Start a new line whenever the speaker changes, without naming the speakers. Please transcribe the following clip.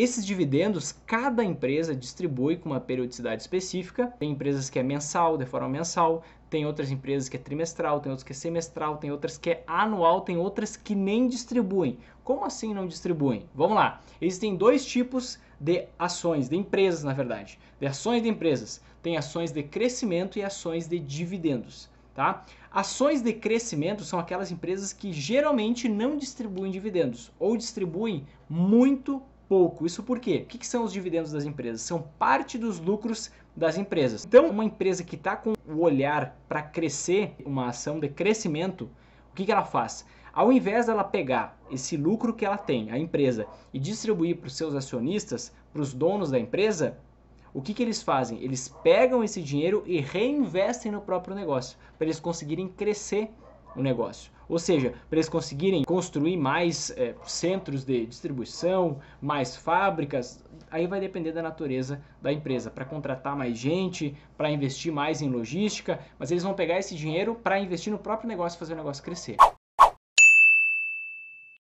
Esses dividendos, cada empresa distribui com uma periodicidade específica. Tem empresas que é mensal, de forma mensal, tem outras empresas que é trimestral, tem outras que é semestral, tem outras que é anual, tem outras que nem distribuem. Como assim não distribuem? Vamos lá. Existem dois tipos de ações, de empresas, na verdade. De ações de empresas. Tem ações de crescimento e ações de dividendos. Tá? Ações de crescimento são aquelas empresas que geralmente não distribuem dividendos ou distribuem muito pouco. Isso por quê? O que, são os dividendos das empresas? São parte dos lucros das empresas. Então, uma empresa que está com o olhar para crescer, uma ação de crescimento, o que, que ela faz? Ao invés dela pegar esse lucro que ela tem, a empresa, e distribuir para os seus acionistas, para os donos da empresa, o que, que eles fazem? Eles pegam esse dinheiro e reinvestem no próprio negócio, para eles conseguirem crescer o negócio. Ou seja, para eles conseguirem construir mais é, centros de distribuição, mais fábricas, aí vai depender da natureza da empresa, para contratar mais gente, para investir mais em logística, mas eles vão pegar esse dinheiro para investir no próprio negócio e fazer o negócio crescer.